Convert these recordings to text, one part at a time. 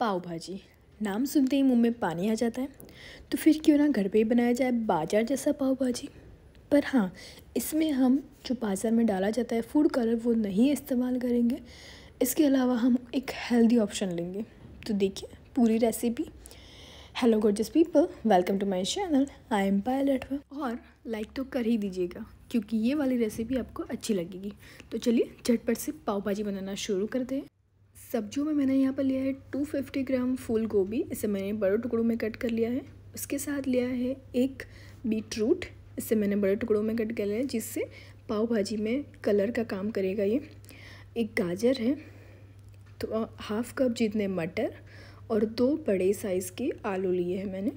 पाव भाजी नाम सुनते ही मुंह में पानी आ जाता है तो फिर क्यों ना घर पे ही बनाया जाए बाजार जैसा पाव भाजी पर हाँ इसमें हम जो बाज़ार में डाला जाता है फूड कलर वो नहीं इस्तेमाल करेंगे इसके अलावा हम एक हेल्दी ऑप्शन लेंगे तो देखिए पूरी recipe hello gorgeous people welcome to my channel I am Pilot और लाइक तो कर ही दीजिएगा क्योंकि ये वाली रेसिपी आपको अच्छी लगेगी तो चलिए झटपट से पाव भाजी बनाना शुरू करते हैं सब्जियों में मैंने यहाँ पर लिया है 250 ग्राम फूल गोभी इसे मैंने बड़े टुकड़ों में कट कर लिया है उसके साथ लिया है एक बीट रूट इसे मैंने बड़े टुकड़ों में कट कर लिया है जिससे पाव भाजी में कलर का काम करेगा ये एक गाजर है तो हाफ़ कप जितने मटर और दो बड़े साइज़ के आलू लिए हैं मैंने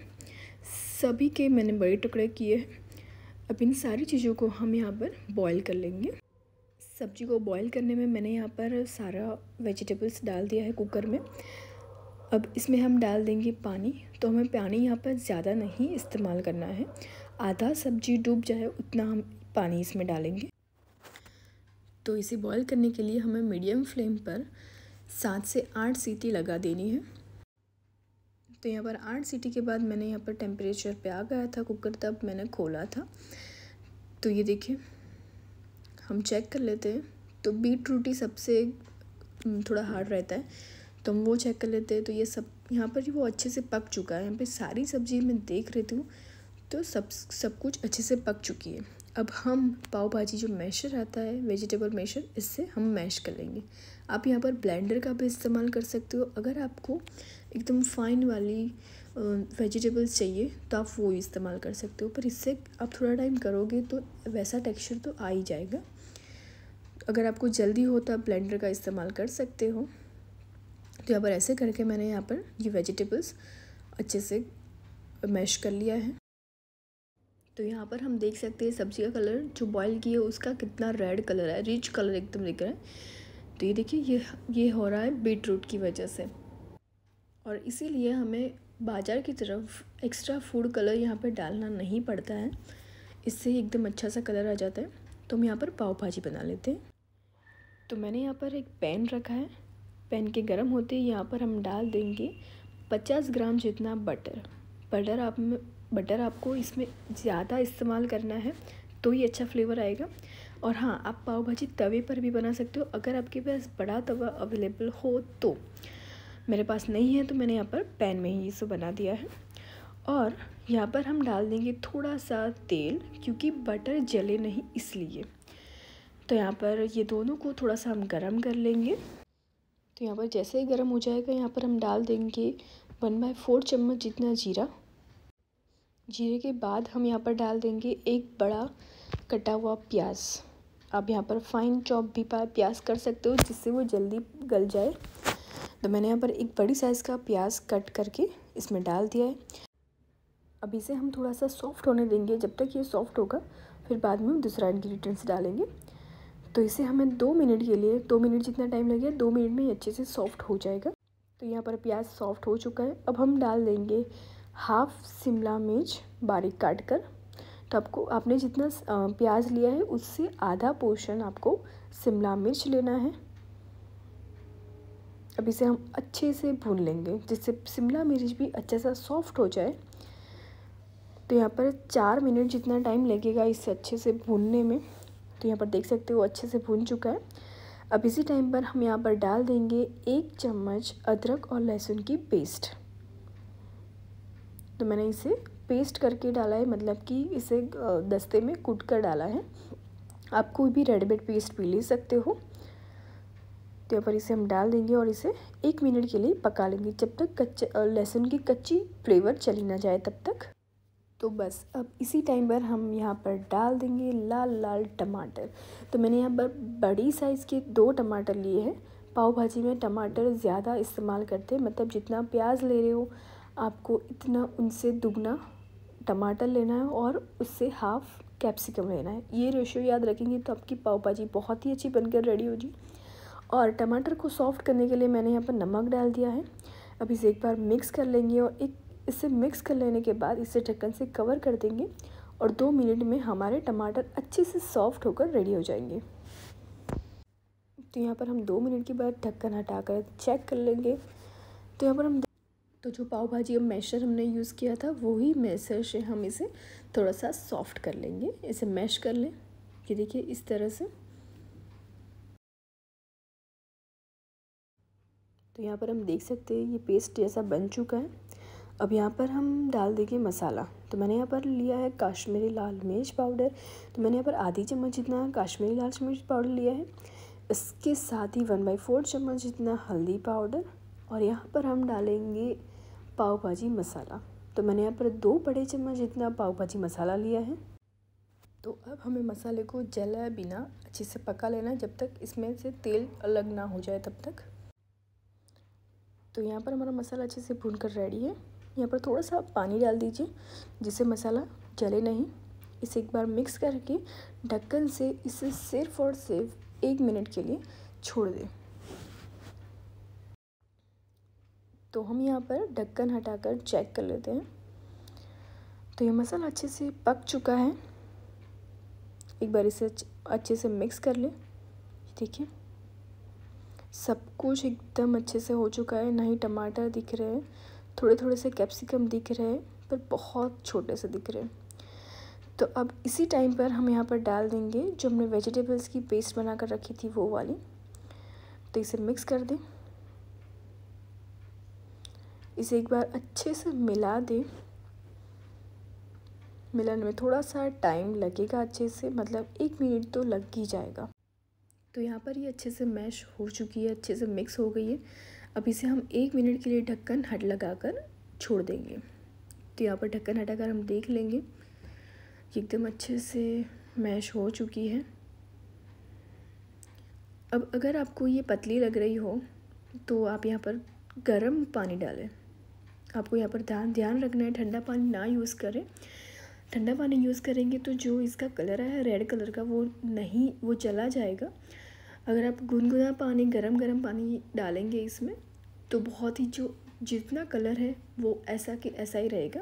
सभी के मैंने बड़े टुकड़े किए हैं अब इन सारी चीज़ों को हम यहाँ पर बॉईल कर लेंगे सब्जी को बॉईल करने में मैंने यहाँ पर सारा वेजिटेबल्स डाल दिया है कुकर में अब इसमें हम डाल देंगे पानी तो हमें पानी यहाँ पर ज़्यादा नहीं इस्तेमाल करना है आधा सब्जी डूब जाए उतना हम पानी इसमें डालेंगे तो इसे बॉईल करने के लिए हमें मीडियम फ्लेम पर सात से आठ सीटी लगा देनी है तो यहाँ पर आठ सीटी के बाद मैंने यहाँ पर टेम्परेचर पर आ गया था कुकर तब मैंने खोला था तो ये देखिए हम चेक कर लेते हैं तो बीट रूटी सबसे हम्म, थोड़ा हार्ड रहता है तो हम वो चेक कर लेते हैं तो ये सब यहाँ पर वो अच्छे से पक चुका है यहाँ पर सारी सब्जी मैं देख रही हूँ तो सब सब कुछ अच्छे से पक चुकी है अब हम पाव भाजी जो मैशर आता है वेजिटेबल मैशर इससे हम मैश कर लेंगे आप यहाँ पर ब्लेंडर का भी इस्तेमाल कर सकते हो अगर आपको एकदम फाइन वाली वेजिटेबल्स चाहिए तो आप वो इस्तेमाल कर सकते हो पर इससे आप थोड़ा टाइम करोगे तो वैसा टेक्सचर तो आ ही जाएगा अगर आपको जल्दी हो तो आप ब्लेंडर का इस्तेमाल कर सकते हो तो यहाँ पर ऐसे करके मैंने यहाँ पर ये वेजिटेबल्स अच्छे से मैश कर लिया है तो यहाँ पर हम देख सकते हैं सब्ज़ी का कलर जो बॉयल की है उसका कितना रेड कलर है रिच कलर एकदम दिख रहा है तो ये देखिए ये ये हो रहा है बीट रूट की वजह से और इसीलिए हमें बाजार की तरफ एक्स्ट्रा फूड कलर यहाँ पर डालना नहीं पड़ता है इससे एकदम अच्छा सा कलर आ जाता है तो हम यहाँ पर पाव भाजी बना लेते हैं तो मैंने यहाँ पर एक पैन रखा है पैन के गर्म होते ही यहाँ पर हम डाल देंगे 50 ग्राम जितना बटर बटर आप में बटर आपको इसमें ज़्यादा इस्तेमाल करना है तो ही अच्छा फ्लेवर आएगा और हाँ आप पाव भाजी तवे पर भी बना सकते हो अगर आपके पास बड़ा तवा अवेलेबल हो तो मेरे पास नहीं है तो मैंने यहाँ पर पैन में ही इसे बना दिया है और यहाँ पर हम डाल देंगे थोड़ा सा तेल क्योंकि बटर जले नहीं इसलिए तो यहाँ पर ये दोनों को थोड़ा सा हम गरम कर लेंगे तो यहाँ पर जैसे ही गर्म हो जाएगा यहाँ पर हम डाल देंगे वन बाय फोर चम्मच जितना जीरा जीरे के बाद हम यहाँ पर डाल देंगे एक बड़ा कटा हुआ प्याज आप यहाँ पर फाइन चॉप भी प्याज कर सकते हो जिससे वो जल्दी गल जाए तो मैंने यहाँ पर एक बड़ी साइज़ का प्याज कट करके इसमें डाल दिया है अब इसे हम थोड़ा सा सॉफ्ट होने देंगे जब तक ये सॉफ्ट होगा फिर बाद में दूसरा इन्ग्रीडियंट्स डालेंगे तो इसे हमें दो मिनट के लिए दो मिनट जितना टाइम लगे दो मिनट में अच्छे से सॉफ्ट हो जाएगा तो यहाँ पर प्याज सॉफ्ट हो चुका है अब हम डाल देंगे हाफ शिमला मिर्च बारीक काट कर तो आपको आपने जितना प्याज लिया है उससे आधा पोर्शन आपको शिमला मिर्च लेना है अब इसे हम अच्छे से भून लेंगे जिससे शिमला मिर्च भी अच्छा सा सॉफ्ट हो जाए तो यहाँ पर चार मिनट जितना टाइम लगेगा इसे अच्छे से भूनने में तो यहाँ पर देख सकते हो अच्छे से भून चुका है अब इसी टाइम पर हम यहाँ पर डाल देंगे एक चम्मच अदरक और लहसुन की पेस्ट तो मैंने इसे पेस्ट करके डाला है मतलब कि इसे दस्ते में कूट कर डाला है आप कोई भी रेडीमेड पेस्ट भी ले सकते हो तो यहाँ पर इसे हम डाल देंगे और इसे एक मिनट के लिए पका लेंगे जब तक कच्चे लहसुन की कच्ची फ्लेवर चली ना जाए तब तक तो बस अब इसी टाइम पर हम यहाँ पर डाल देंगे लाल लाल टमाटर तो मैंने यहाँ पर बड़ी साइज़ के दो टमाटर लिए हैं पाव भाजी में टमाटर ज़्यादा इस्तेमाल करते हैं मतलब जितना प्याज ले रहे हो आपको इतना उनसे दुगना टमाटर लेना है और उससे हाफ़ कैप्सिकम लेना है ये रेशियो याद रखेंगे तो आपकी पाव भाजी बहुत ही अच्छी बनकर रेडी हो जी और टमाटर को सॉफ्ट करने के लिए मैंने यहाँ पर नमक डाल दिया है अब इसे एक बार मिक्स कर लेंगे और एक इसे मिक्स कर लेने के बाद इसे ढक्कन से कवर कर देंगे और दो मिनट में हमारे टमाटर अच्छे से सॉफ्ट होकर रेडी हो जाएंगे तो यहाँ पर हम दो मिनट के बाद ढक्कन हटाकर चेक कर लेंगे तो यहाँ पर हम तो जो पाव भाजी और मैशर हमने यूज़ किया था वही मैशर से हम इसे थोड़ा सा सॉफ्ट कर लेंगे इसे मैश कर लें कि देखिए इस तरह से तो यहाँ पर हम देख सकते हैं ये पेस्ट जैसा बन चुका है अब यहाँ पर हम डाल देंगे मसाला तो मैंने यहाँ पर लिया है काश्मीरी लाल मिर्च पाउडर तो मैंने यहाँ पर आधी चम्मच जितना काश्मीरी लाल मिर्च पाउडर लिया है इसके साथ ही वन बाई फोर चम्मच जितना हल्दी पाउडर और यहाँ पर हम डालेंगे पाव भाजी मसाला तो मैंने यहाँ पर दो बड़े चम्मच जितना पाव भाजी मसाला लिया है तो अब हमें मसाले को जलाए बिना अच्छे से पका लेना जब तक इसमें से तेल अलग ना हो जाए तब तक तो यहाँ पर हमारा मसाला अच्छे से भून कर रेडी है यहाँ पर थोड़ा सा पानी डाल दीजिए जिससे मसाला जले नहीं इसे एक बार मिक्स करके ढक्कन से इसे सिर्फ और सिर्फ एक मिनट के लिए छोड़ दें तो हम यहाँ पर ढक्कन हटाकर चेक कर लेते हैं तो ये मसाला अच्छे से पक चुका है एक बार इसे अच्छे से मिक्स कर लें ठीक है सब कुछ एकदम अच्छे से हो चुका है ना ही टमाटर दिख रहे हैं थोड़े थोड़े से कैप्सिकम दिख रहे हैं पर बहुत छोटे से दिख रहे हैं तो अब इसी टाइम पर हम यहाँ पर डाल देंगे जो हमने वेजिटेबल्स की पेस्ट बना कर रखी थी वो वाली तो इसे मिक्स कर दें इसे एक बार अच्छे से मिला दें मिलाने में थोड़ा सा टाइम लगेगा अच्छे से मतलब एक मिनट तो लग ही जाएगा तो यहाँ पर ये अच्छे से मैश हो चुकी है अच्छे से मिक्स हो गई है अब इसे हम एक मिनट के लिए ढक्कन हट लगाकर छोड़ देंगे तो यहाँ पर ढक्कन हटाकर हम देख लेंगे कि एकदम अच्छे से मैश हो चुकी है अब अगर आपको ये पतली लग रही हो तो आप यहाँ पर गर्म पानी डालें आपको यहाँ पर ध्यान ध्यान रखना है ठंडा पानी ना यूज़ करें ठंडा पानी यूज़ करेंगे तो जो इसका कलर है रेड कलर का वो नहीं वो चला जाएगा अगर आप गुनगुना पानी गरम गरम पानी डालेंगे इसमें तो बहुत ही जो जितना कलर है वो ऐसा कि ऐसा ही रहेगा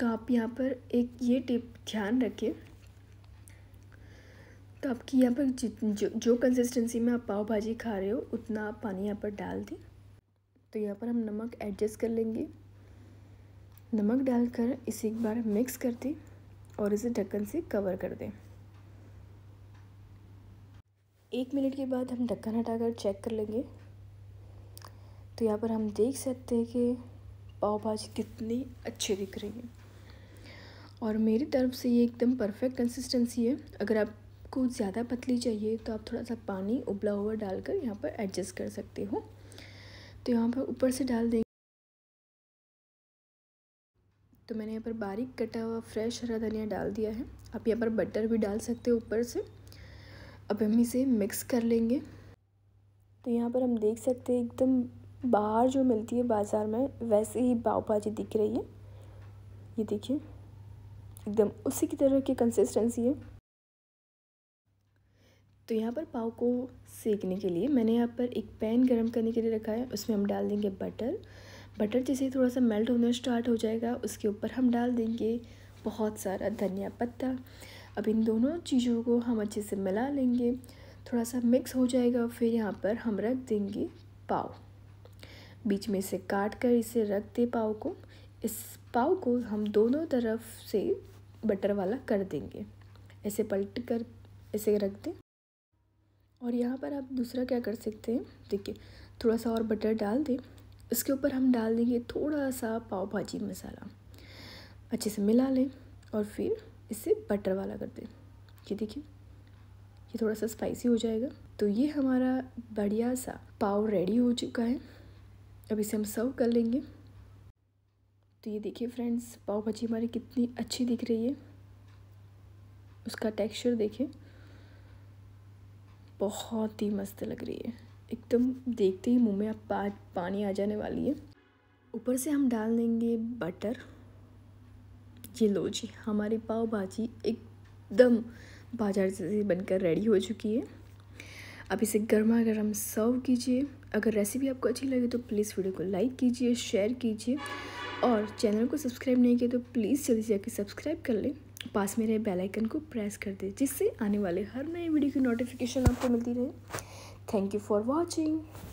तो आप यहाँ पर एक ये टिप ध्यान रखें तो आपकी यहाँ पर जित जो जो कंसिस्टेंसी में आप पाव भाजी खा रहे हो उतना आप पानी यहाँ पर डाल दें तो यहाँ पर हम नमक एडजस्ट कर लेंगे नमक डालकर इसे एक बार मिक्स कर दें और इसे ढक्कन से कवर कर दें एक मिनट के बाद हम ढक्कन हटाकर चेक कर लेंगे तो यहाँ पर हम देख सकते हैं कि पाव भाजी कितनी अच्छी दिख रही है और मेरी तरफ से ये एकदम परफेक्ट कंसिस्टेंसी है अगर आपको ज़्यादा पतली चाहिए तो आप थोड़ा सा पानी उबला हुआ डालकर यहाँ पर एडजस्ट कर सकते हो तो यहाँ पर ऊपर से डाल देंगे तो मैंने यहाँ पर बारीक कटा हुआ फ्रेश हरा धनिया डाल दिया है आप यहाँ पर बटर भी डाल सकते हो ऊपर से अब हम इसे मिक्स कर लेंगे तो यहाँ पर हम देख सकते हैं एकदम बाहर जो मिलती है बाज़ार में वैसे ही पाव भाजी दिख रही है ये देखिए एकदम उसी की तरह की कंसिस्टेंसी है तो यहाँ पर पाव को सेकने के लिए मैंने यहाँ पर एक पैन गरम करने के लिए रखा है उसमें हम डाल देंगे बटर बटर जैसे थोड़ा सा मेल्ट होना स्टार्ट हो जाएगा उसके ऊपर हम डाल देंगे बहुत सारा धनिया पत्ता अब इन दोनों चीज़ों को हम अच्छे से मिला लेंगे थोड़ा सा मिक्स हो जाएगा फिर यहाँ पर हम रख देंगे पाव बीच में से काट कर इसे रख दे पाव को इस पाव को हम दोनों तरफ से बटर वाला कर देंगे ऐसे पलट कर ऐसे रख दें और यहाँ पर आप दूसरा क्या कर सकते हैं देखिए थोड़ा सा और बटर डाल दें उसके ऊपर हम डाल देंगे थोड़ा सा पाव भाजी मसाला अच्छे से मिला लें और फिर इसे बटर वाला कर दें ये देखिए ये थोड़ा सा स्पाइसी हो जाएगा तो ये हमारा बढ़िया सा पाव रेडी हो चुका है अब इसे हम सर्व कर लेंगे तो ये देखिए फ्रेंड्स पाव भाजी हमारी कितनी अच्छी दिख रही है उसका टेक्सचर देखें बहुत ही मस्त लग रही है एकदम देखते ही मुंह में अब पा, पानी आ जाने वाली है ऊपर से हम डाल देंगे बटर ये लो जी हमारी पाव भाजी एकदम बाजार से बनकर रेडी हो चुकी है आप इसे गर्मा गर्म सर्व कीजिए अगर रेसिपी आपको अच्छी लगे तो प्लीज़ वीडियो को लाइक कीजिए शेयर कीजिए और चैनल को सब्सक्राइब नहीं किया तो प्लीज़ जल्दी से आके सब्सक्राइब कर लें पास में रहे बेल आइकन को प्रेस कर दें जिससे आने वाले हर नए वीडियो की नोटिफिकेशन आपको मिलती रहे थैंक यू फॉर वॉचिंग